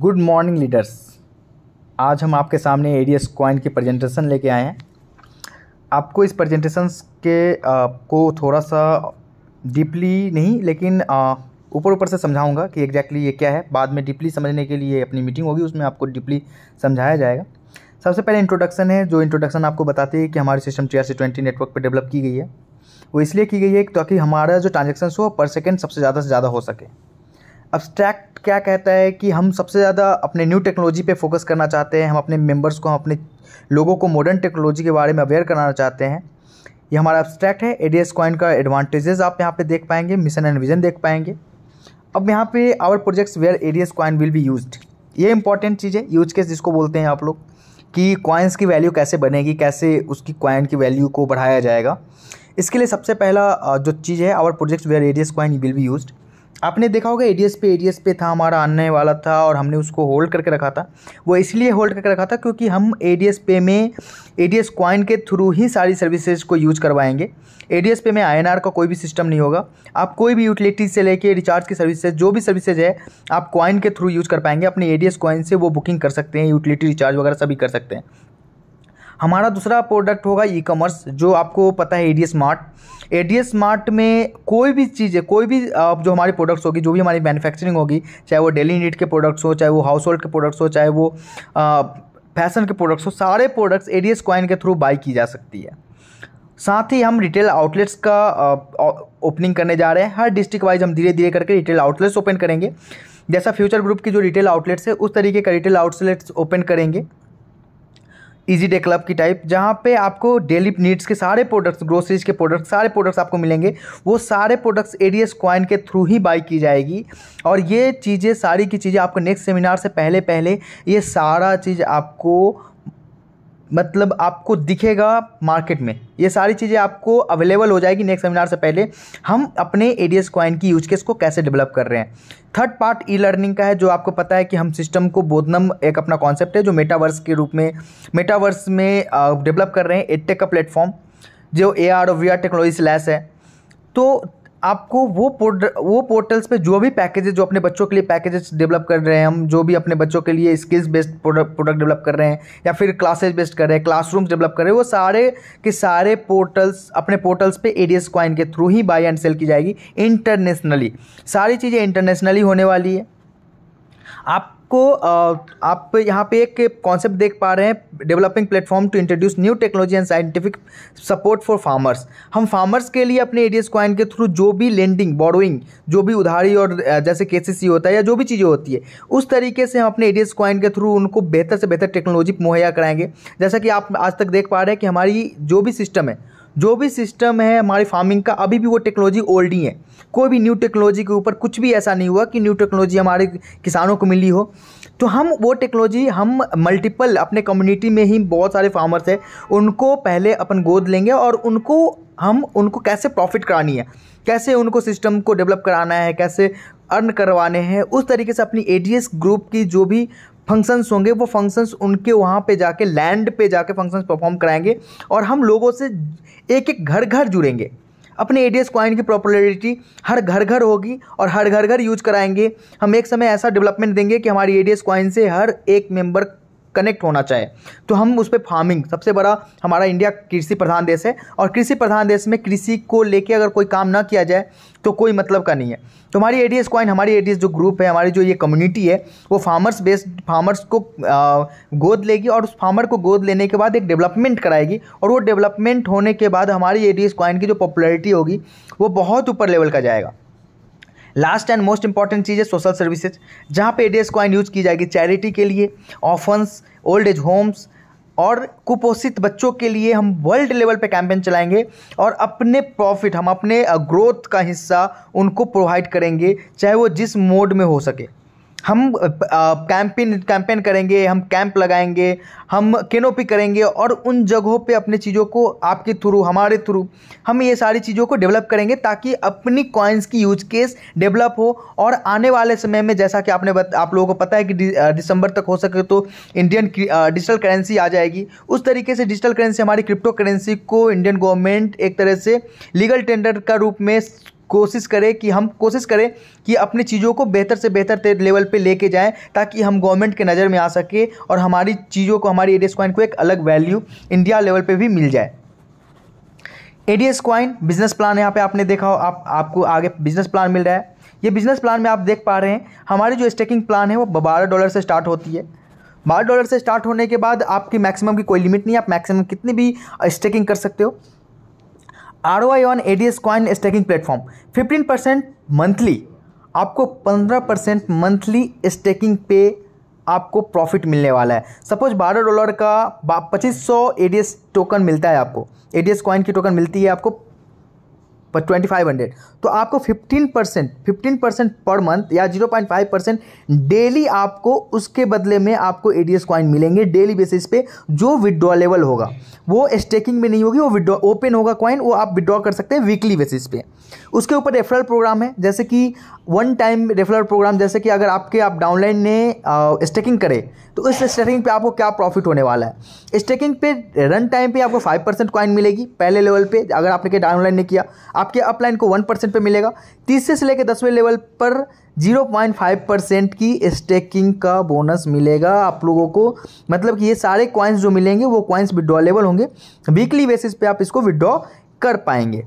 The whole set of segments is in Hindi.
गुड मॉर्निंग लीडर्स आज हम आपके सामने एस क्वाइन की प्रेजेंटेशन लेके आए हैं आपको इस प्रेजेंटेशन के को थोड़ा सा डीपली नहीं लेकिन ऊपर ऊपर से समझाऊंगा कि एग्जैक्टली exactly ये क्या है बाद में डीपली समझने के लिए अपनी मीटिंग होगी उसमें आपको डीपली समझाया जाएगा सबसे पहले इंट्रोडक्शन है जो इंट्रोडक्शन आपको बताती है कि हमारी system T R C twenty network पर डेवलप की गई है वो इसलिए की गई है ताकि हमारा जो ट्रांजेक्शन हो पर सेकेंड सबसे ज़्यादा से ज़्यादा हो सके अब्स्ट्रैक्ट क्या कहता है कि हम सबसे ज़्यादा अपने न्यू टेक्नोलॉजी पे फोकस करना चाहते हैं हम अपने मेंबर्स को हम अपने लोगों को मॉडर्न टेक्नोलॉजी के बारे में अवेयर कराना चाहते हैं ये हमारा एब्स्ट्रैक्ट है एडीएस कॉइन का एडवांटेजेस आप यहाँ पे देख पाएंगे मिशन एंड विजन देख पाएंगे अब यहाँ पे our projects where ADS coin will be used ये इंपॉर्टेंट चीज़ है यूज केस जिसको बोलते हैं आप लोग कि कॉइन्स की वैल्यू कैसे बनेगी कैसे उसकी कॉइन की वैल्यू को बढ़ाया जाएगा इसके लिए सबसे पहला जो चीज़ है our projects where ADS coin will be used आपने देखा होगा एडीएस पे एडीएस पे था हमारा आने वाला था और हमने उसको होल्ड करके रखा था वो इसलिए होल्ड करके रखा था क्योंकि हम एडीएस पे में एडीएस क्वाइन के थ्रू ही सारी सर्विसेज को यूज करवाएंगे एडीएस पे में आईएनआर का कोई भी सिस्टम नहीं होगा आप कोई भी यूटिलिटीज से लेके रिचार्ज की सर्विसेज जो भी सर्विसेज है आप क्वाइन के थ्रू यूज कर पाएंगे अपने ए डी से वो बुकिंग कर सकते हैं यूटिलिटी रिचार्ज वगैरह सभी कर सकते हैं हमारा दूसरा प्रोडक्ट होगा ई कॉमर्स जो आपको पता है A D smart A D smart में कोई भी चीज़ है कोई भी जो हमारी प्रोडक्ट्स होगी जो भी हमारी मैन्युफैक्चरिंग होगी चाहे वो डेली नीड के प्रोडक्ट्स हो चाहे वो हाउस होल्ड के प्रोडक्ट्स हो चाहे वो फैशन के प्रोडक्ट्स हो सारे प्रोडक्ट्स ए डी कॉइन के थ्रू बाई की जा सकती है साथ ही हम रिटेल आउटलेट्स का ओपनिंग करने जा रहे हैं हर डिस्ट्रिक्ट वाइज हम धीरे धीरे करके रिटेल आउटलेट्स ओपन करेंगे जैसा फ्यूचर ग्रुप की जो रिटेल आउटलेट्स है उस तरीके का रिटेल आउटलेट्स ओपन करेंगे इजी डे क्लब की टाइप जहाँ पे आपको डेली नीड्स के सारे प्रोडक्ट्स ग्रोसरीज के प्रोडक्ट्स सारे प्रोडक्ट्स आपको मिलेंगे वो सारे products A D S coin के थ्रू ही बाई की जाएगी और ये चीज़ें सारी की चीज़ें आपको नेक्स्ट सेमिनार से पहले पहले ये सारा चीज़ आपको मतलब आपको दिखेगा मार्केट में ये सारी चीज़ें आपको अवेलेबल हो जाएगी नेक्स्ट सेमिनार से पहले हम अपने ए डी एस क्वाइन की यूज केस को कैसे डेवलप कर रहे हैं थर्ड पार्ट ई लर्निंग का है जो आपको पता है कि हम सिस्टम को बोधनम एक अपना कॉन्सेप्ट है जो मेटावर्स के रूप में मेटावर्स में डेवलप कर रहे हैं एटेक का प्लेटफॉर्म जो ए आर और वी आर टेक्नोलॉजी लैस है तो आपको वो पोर्ट वो पोर्टल्स पे जो भी पैकेजेस जो अपने बच्चों के लिए पैकेजेस डेवलप कर रहे हैं हम जो भी अपने बच्चों के लिए स्किल्स बेस्ड प्रोडक्ट डेवलप कर रहे हैं या फिर क्लासेज बेस्ड कर रहे हैं क्लासरूम्स डेवलप कर रहे हैं वो सारे के सारे पोर्टल्स अपने पोर्टल्स पे एडीएस क्वाइन के थ्रू ही बाई एंड सेल की जाएगी इंटरनेशनली सारी चीज़ें इंटरनेशनली होने वाली है आप आपको आप यहाँ पे एक कॉन्सेप्ट देख पा रहे हैं developing platform to introduce new technology and scientific support for farmers हम फार्मर्स के लिए अपने एडीएस क्वाइन के थ्रू जो भी लेंडिंग बोरोइंग जो भी उधारी और जैसे के होता है या जो भी चीज़ें होती है उस तरीके से हम अपने एडीएस क्वाइन के थ्रू उनको बेहतर से बेहतर टेक्नोलॉजी मुहैया कराएंगे जैसा कि आप आज तक देख पा रहे हैं कि हमारी जो भी सिस्टम है जो भी सिस्टम है हमारी फार्मिंग का अभी भी वो टेक्नोलॉजी ओल्ड ही है कोई भी न्यू टेक्नोलॉजी के ऊपर कुछ भी ऐसा नहीं हुआ कि न्यू टेक्नोलॉजी हमारे किसानों को मिली हो तो हम वो टेक्नोलॉजी हम मल्टीपल अपने कम्युनिटी में ही बहुत सारे फार्मर्स हैं उनको पहले अपन गोद लेंगे और उनको हम उनको कैसे प्रॉफिट करानी है कैसे उनको सिस्टम को डेवलप कराना है कैसे अर्न करवाने हैं उस तरीके से अपनी ए ग्रुप की जो भी फंक्शंस होंगे वो फंक्शंस उनके वहाँ पे जाके लैंड पे जाके फंक्शंस परफॉर्म कराएंगे और हम लोगों से एक एक घर घर जुड़ेंगे अपने ए डी की प्रॉपुलरिटी हर घर घर होगी और हर घर घर यूज कराएंगे हम एक समय ऐसा डेवलपमेंट देंगे कि हमारी ए डी से हर एक मेंबर कनेक्ट होना चाहे तो हम उस पर फार्मिंग सबसे बड़ा हमारा इंडिया कृषि प्रधान देश है और कृषि प्रधान देश में कृषि को लेके अगर कोई काम ना किया जाए तो कोई मतलब का नहीं है तो हमारी एडीएस कॉइन हमारी एडीएस जो ग्रुप है हमारी जो ये कम्युनिटी है वो फार्मर्स बेस्ड फार्मर्स को गोद लेगी और उस फार्मर को गोद लेने के बाद एक डेवलपमेंट कराएगी और वो डेवलपमेंट होने के बाद हमारी एडीएस क्वाइन की जो पॉपुलरिटी होगी वो बहुत ऊपर लेवल का जाएगा लास्ट एंड मोस्ट इंपॉर्टेंट चीज़ है सोशल सर्विसेज जहाँ पे एडीएस कॉइन यूज की जाएगी चैरिटी के लिए ऑफन्स ओल्ड एज होम्स और कुपोषित बच्चों के लिए हम वर्ल्ड लेवल पे कैंपेन चलाएंगे और अपने प्रॉफिट हम अपने ग्रोथ का हिस्सा उनको प्रोवाइड करेंगे चाहे वो जिस मोड में हो सके हम कैंपेन कैंपेन करेंगे हम कैंप लगाएंगे हम केनोपी करेंगे और उन जगहों पे अपने चीज़ों को आपके थ्रू हमारे थ्रू हम ये सारी चीज़ों को डेवलप करेंगे ताकि अपनी कॉइन्स की यूज केस डेवलप हो और आने वाले समय में जैसा कि आपने बत, आप लोगों को पता है कि दिसंबर तक हो सके तो इंडियन डिजिटल करेंसी आ जाएगी उस तरीके से डिजिटल करेंसी हमारी क्रिप्टो करेंसी को इंडियन गवर्नमेंट एक तरह से लीगल टेंडर का रूप में कोशिश करें कि हम कोशिश करें कि अपनी चीज़ों को बेहतर से बेहतर लेवल पे लेके जाएं ताकि हम गवर्नमेंट के नज़र में आ सके और हमारी चीज़ों को हमारी एडीएस क्वाइन को एक अलग वैल्यू इंडिया लेवल पे भी मिल जाए एडीएस क्वाइन बिजनेस प्लान यहाँ पे आपने देखा हो आप आपको आगे बिजनेस प्लान मिल रहा है ये बिजनेस प्लान में आप देख पा रहे हैं हमारी जो स्टेकिंग प्लान है वो बारह डॉलर से स्टार्ट होती है बारह डॉलर से स्टार्ट होने के बाद आपकी मैक्सिमम की कोई लिमिट नहीं आप मैक्सिमम कितनी भी स्टेकिंग कर सकते हो or on A D S coin staking platform fifteen percent monthly आपको पंद्रह परसेंट मंथली स्टेकिंग पे आपको प्रॉफिट मिलने वाला है सपोज बारह डॉलर का पच्चीस सौ ए डी एस टोकन मिलता है आपको ए डी एस कॉइन की टोकन मिलती है आपको पर ट्वेंटी फाइव हंड्रेड तो आपको fifteen percent fifteen percent per month या zero point five percent daily आपको उसके बदले में आपको ए डी एस कॉइन मिलेंगे डेली बेसिस पे जो विड्रॉ लेवल होगा वो स्टेकिंग में नहीं होगी वो विड्रॉ ओपन होगा कॉइन वो आप विड्रॉ कर सकते हैं वीकली बेसिस पे उसके ऊपर रेफरल प्रोग्राम है जैसे कि वन टाइम रेफरल प्रोग्राम जैसे कि अगर आपके आप डाउनलाइन ने स्टेकिंग करे तो उस स्टेकिंग पे आपको क्या प्रॉफिट होने वाला है स्टेकिंग पे रन टाइम पे आपको फाइव परसेंट क्वाइन मिलेगी पहले लेवल पे अगर आपने के डाउनलाइन ने किया आपके अपलाइन को वन परसेंट पर मिलेगा तीसरे से लेकर दसवें लेवल पर जीरो पॉइंट फाइव परसेंट की स्टेकिंग का बोनस मिलेगा आप लोगों को मतलब कि ये सारे क्वाइंस जो मिलेंगे वो क्वाइंस विड्रॉलेबल होंगे वीकली बेसिस पे आप इसको विड्रॉ कर पाएंगे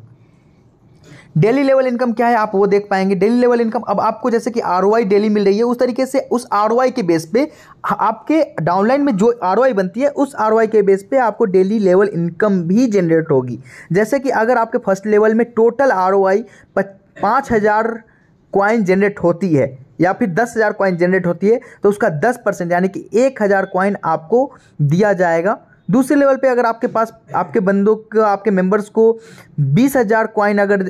डेली लेवल इनकम क्या है आप वो देख पाएंगे डेली लेवल इनकम अब आपको जैसे कि आर डेली मिल रही है उस तरीके से उस आर के बेस पे आपके डाउनलाइन में जो आर बनती है उस आर के बेस पे आपको डेली लेवल इनकम भी जनरेट होगी जैसे कि अगर आपके फर्स्ट लेवल में टोटल आर ओ आई पाँच हज़ार क्वाइन जनरेट होती है या फिर दस हज़ार क्वाइन जनरेट होती है तो उसका दस परसेंट यानी कि एक हज़ार क्वाइन आपको दिया जाएगा दूसरे लेवल पे अगर आपके पास आपके बंदों को आपके मेंबर्स को बीस हज़ार क्वाइन अगर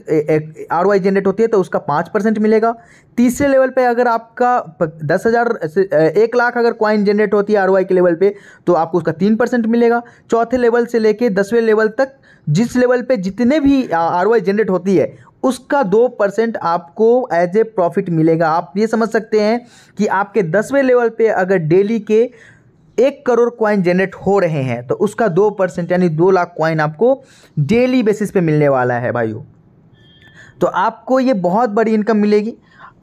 आर वाई जनरेट होती है तो उसका पाँच परसेंट मिलेगा तीसरे लेवल पे अगर आपका दस हज़ार एक लाख अगर क्वाइन जनरेट होती है आर वाई के लेवल पे तो आपको उसका तीन परसेंट मिलेगा चौथे लेवल से लेके दसवें लेवल तक जिस लेवल पे जितने भी आर वाई जनरेट होती है उसका दो परसेंट आपको एज ए प्रॉफिट मिलेगा आप ये समझ सकते हैं कि आपके दसवें लेवल पे अगर डेली के एक करोड़ क्वाइन जनरेट हो रहे हैं तो उसका दो परसेंट यानी दो लाख क्वाइन आपको डेली बेसिस पे मिलने वाला है भाइयों तो आपको ये बहुत बड़ी इनकम मिलेगी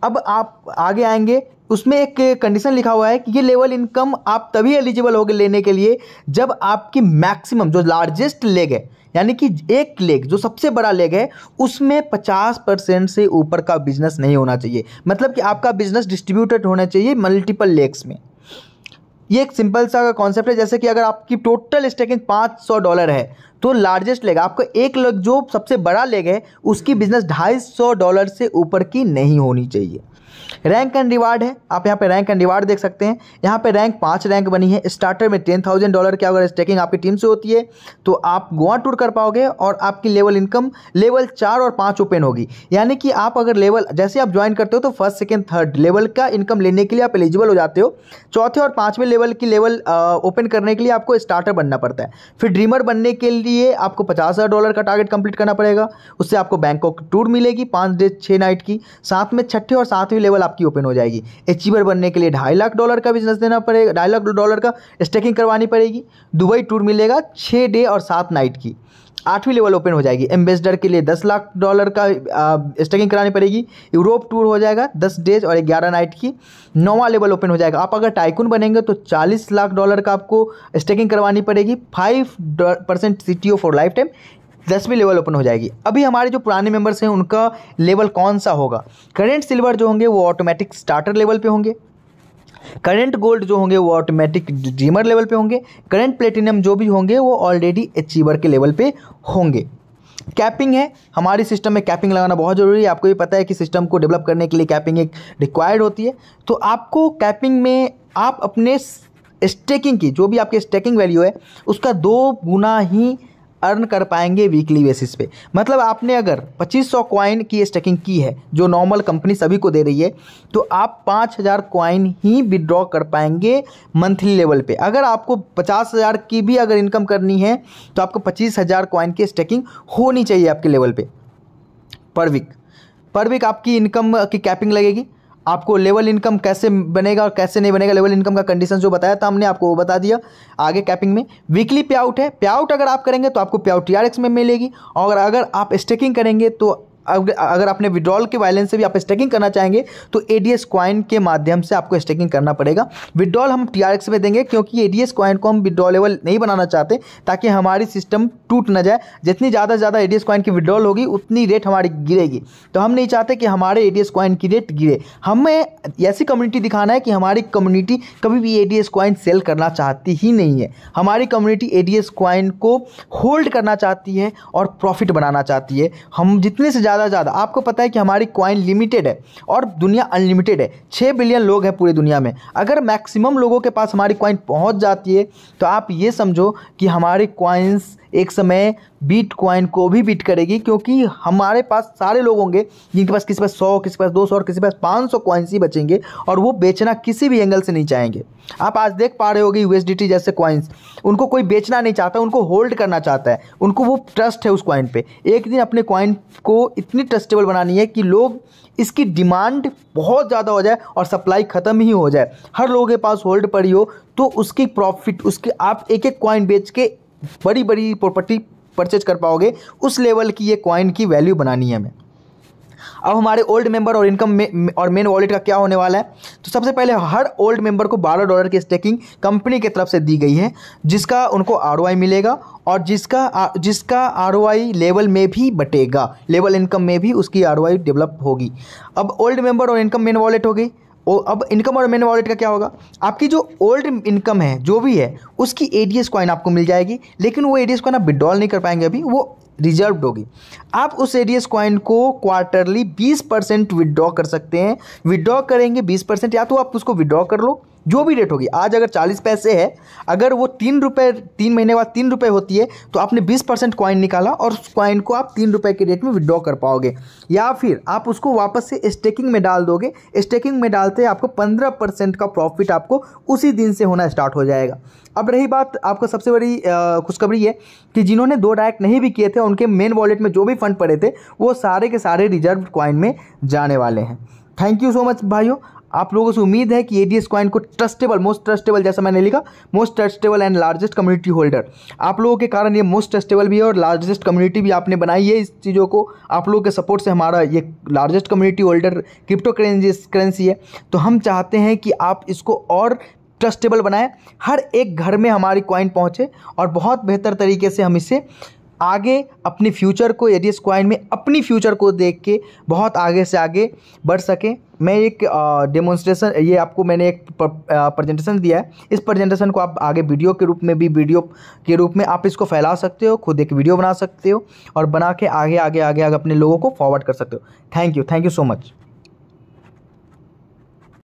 अब आप आगे आएंगे उसमें एक कंडीशन लिखा हुआ है कि ये लेवल इनकम आप तभी एलिजिबल होगे लेने के लिए जब आपकी मैक्सिमम जो लार्जेस्ट लेग है यानी कि एक लेग जो सबसे बड़ा लेग है उसमें 50 परसेंट से ऊपर का बिजनेस नहीं होना चाहिए मतलब कि आपका बिजनेस डिस्ट्रीब्यूटेड होना चाहिए मल्टीपल लेग्स में ये एक सिंपल सा कॉन्सेप्ट है जैसे कि अगर आपकी टोटल स्टेकिंग पाँच सौ डॉलर है तो लार्जेस्ट लेग आपको एक लेग जो सबसे बड़ा लेग है उसकी बिजनेस ढाई सौ डॉलर से ऊपर की नहीं होनी चाहिए रैंक एंड रिवार्ड है आप यहाँ पे रैंक एंड रिवार्ड देख सकते हैं यहाँ पे रैंक पाँच रैंक बनी है स्टार्टर में टेन थाउजेंड डॉलर की अगर स्टेकिंग आपकी टीम से होती है तो आप गोवा टूर कर पाओगे और आपकी लेवल इनकम लेवल चार और पाँच ओपन होगी यानी कि आप अगर लेवल जैसे आप ज्वाइन करते हो तो फर्स्ट सेकेंड थर्ड लेवल का इनकम लेने के लिए आप एलिजिबल हो जाते हो चौथे और पाँचवें लेवल की लेवल ओपन करने के लिए आपको स्टार्टर बनना पड़ता है फिर ड्रीमर बनने के लिए आपको पचास हज़ार डॉलर का टारगेट कंप्लीट करना पड़ेगा उससे आपको बैंकॉक टूर मिलेगी पाँच डेज छः नाइट की साथ में छठे और सातवें लेवल आप आपकी ओपन हो जाएगी अचीवर बनने के लिए ढाई लाख डॉलर का बिजनेस देना पड़ेगा ढाई लाख डॉलर का स्टेकिंग करवानी पड़ेगी दुबई टूर मिलेगा छः डे और सात नाइट की आठवीं लेवल ओपन हो जाएगी एम्बेसडर के लिए दस लाख डॉलर का स्टेकिंग करानी पड़ेगी यूरोप टूर हो जाएगा दस डेज और ग्यारह नाइट की नौवा लेवल ओपन हो जाएगा आप अगर टाइकून बनेंगे तो चालीस लाख डॉलर का आपको स्टेकिंग करवानी पड़ेगी फाइव परसेंट सी फॉर लाइफ टाइम दसवीं लेवल ओपन हो जाएगी अभी हमारे जो पुराने मेंबर्स हैं उनका लेवल कौन सा होगा करेंट सिल्वर जो होंगे वो ऑटोमेटिक स्टार्टर लेवल पे होंगे करेंट गोल्ड जो होंगे वो ऑटोमेटिक ड्रीमर लेवल पे होंगे करेंट प्लेटिनम जो भी होंगे वो ऑलरेडी अचीवर के लेवल पे होंगे कैपिंग है हमारी सिस्टम में कैपिंग लगाना बहुत ज़रूरी है आपको भी पता है कि सिस्टम को डेवलप करने के लिए कैपिंग एक रिक्वायर्ड होती है तो आपको कैपिंग में आप अपने स्टेकिंग की जो भी आपके स्टेकिंग वैल्यू है उसका दो गुना ही अर्न कर पाएंगे वीकली बेसिस पे मतलब आपने अगर 2500 क्वाइन की स्टेकिंग की है जो नॉर्मल कंपनी सभी को दे रही है तो आप 5000 क्वाइन ही विड्रॉ कर पाएंगे मंथली लेवल पे अगर आपको 50000 की भी अगर इनकम करनी है तो आपको 25000 क्वाइन की स्टेकिंग होनी चाहिए आपके लेवल पे पर वीक पर वीक आपकी इनकम की कैपिंग लगेगी आपको लेवल इनकम कैसे बनेगा और कैसे नहीं बनेगा लेवल इनकम का कंडीशन जो बताया था हमने आपको वो बता दिया आगे कैपिंग में वीकली पे आउट है पे आउट अगर आप करेंगे तो आपको पे आउट टी में मिलेगी और अगर आप स्टेकिंग करेंगे तो अगर आपने विड्रॉल के वायलेंस से भी आप स्टेकिंग करना चाहेंगे तो ए एस क्वाइन के माध्यम से आपको स्टेकिंग करना पड़ेगा विड्रॉल हम टीआरएक्स में देंगे क्योंकि ए एस क्वाइन को हम विड्रॉलेबल नहीं बनाना चाहते ताकि हमारी सिस्टम टूट ना जाए जितनी ज़्यादा से ज़्यादा एस क्वाइन की विड्रॉल होगी उतनी रेट हमारी गिरेगी तो हम नहीं चाहते कि हमारे ए एस क्वाइन की रेट गिरे हमें ऐसी कम्युनिटी दिखाना है कि हमारी कम्युनिटी कभी भी ए एस क्वाइन सेल करना चाहती ही नहीं है हमारी कम्युनिटी ए एस क्वाइन को होल्ड करना चाहती है और प्रॉफिट बनाना चाहती है हम जितने से ज़्यादा ज़्यादा ज़्यादा आपको पता है कि हमारी क्वाइन लिमिटेड है और दुनिया अनलिमिटेड है छः बिलियन लोग हैं पूरी दुनिया में अगर मैक्सिमम लोगों के पास हमारी क्वाइन पहुँच जाती है तो आप ये समझो कि हमारी क्वाइंस एक समय बीट क्वाइन को भी बीट करेगी क्योंकि हमारे पास सारे लोग होंगे जिनके पास किसी पास सौ किसी पास दो सौ और किसी पास पाँच सौ क्वाइंस ही बचेंगे और वो बेचना किसी भी एंगल से नहीं चाहेंगे आप आज देख पा रहे होगे यू जैसे क्वाइंस उनको कोई बेचना नहीं चाहता उनको होल्ड करना चाहता है उनको वो ट्रस्ट है उस क्वाइन पर एक दिन अपने क्वाइन को इतनी ट्रस्टेबल बनानी है कि लोग इसकी डिमांड बहुत ज़्यादा हो जाए और सप्लाई ख़त्म ही हो जाए हर लोगों के पास होल्ड पड़ी हो तो उसकी प्रॉफिट उसके आप एक एक क्वाइन बेच के बड़ी बड़ी प्रॉपर्टी परचेज कर पाओगे उस लेवल की ये क्वाइन की वैल्यू बनानी है हमें अब हमारे ओल्ड मेंबर और इनकम में और मेन वॉलेट का क्या होने वाला है तो सबसे पहले हर ओल्ड मेंबर को 12 डॉलर की स्टेकिंग कंपनी की तरफ से दी गई है जिसका उनको आर मिलेगा और जिसका जिसका आर लेवल में भी बटेगा लेवल इनकम में भी उसकी आर डेवलप होगी अब ओल्ड मेंबर और इनकम मेन वॉलेट हो गई और अब इनकम और मेन वॉलेट का क्या होगा आपकी जो ओल्ड इनकम है जो भी है उसकी एस कॉइन आपको मिल जाएगी लेकिन वो एस कॉइन आप विड्रॉल नहीं कर पाएंगे अभी वो रिजर्व होगी आप उस एडीएस कॉइन को क्वार्टरली 20 परसेंट विदड्रॉ कर सकते हैं विदड्रॉ करेंगे 20 परसेंट या तो आप उसको विदड्रॉ कर लो जो भी रेट होगी आज अगर चालीस पैसे है अगर वो तीन रुपये तीन महीने बाद तीन रुपये होती है तो आपने बीस परसेंट कॉइन निकाला और उस कॉइन को आप तीन रुपये के रेट में विड्रॉ कर पाओगे या फिर आप उसको वापस से स्टेकिंग में डाल दोगे स्टेकिंग में डालते आपको पंद्रह परसेंट का प्रॉफिट आपको उसी दिन से होना स्टार्ट हो जाएगा अब रही बात आपको सबसे बड़ी खुशखबरी है कि जिन्होंने दो डायरेक्ट नहीं भी किए थे उनके मेन वॉलेट में जो भी फंड पड़े थे वो सारे के सारे रिजर्व कॉइन में जाने वाले हैं थैंक यू सो मच भाइयों आप लोगों से उम्मीद है कि एडीएस क्वाइन को ट्रस्टेबल मोस्ट ट्रस्टेबल जैसा मैंने लिखा most trustable and largest community holder आप लोगों के कारण ये मोस्ट ट्रस्टेबल भी है और लार्जेस्ट कम्युनिटी भी आपने बनाई है इस चीज़ों को आप लोगों के सपोर्ट से हमारा ये largest community holder crypto currency है तो हम चाहते हैं कि आप इसको और ट्रस्टेबल बनाएं हर एक घर में हमारी क्वाइन पहुँचे और बहुत बेहतर तरीके से हम इसे आगे अपने फ्यूचर को यदि इस क्वाइन में अपनी फ्यूचर को देख के बहुत आगे से आगे बढ़ सकें मैं एक डेमोन्स्ट्रेशन ये आपको मैंने एक प्रेजेंटेशन दिया है इस प्रेजेंटेशन को आप आगे वीडियो के रूप में भी वीडियो के रूप में आप इसको फैला सकते हो खुद एक वीडियो बना सकते हो और बना के आगे आगे आगे आगे, आगे अपने लोगों को फॉरवर्ड कर सकते हो thank you thank you so much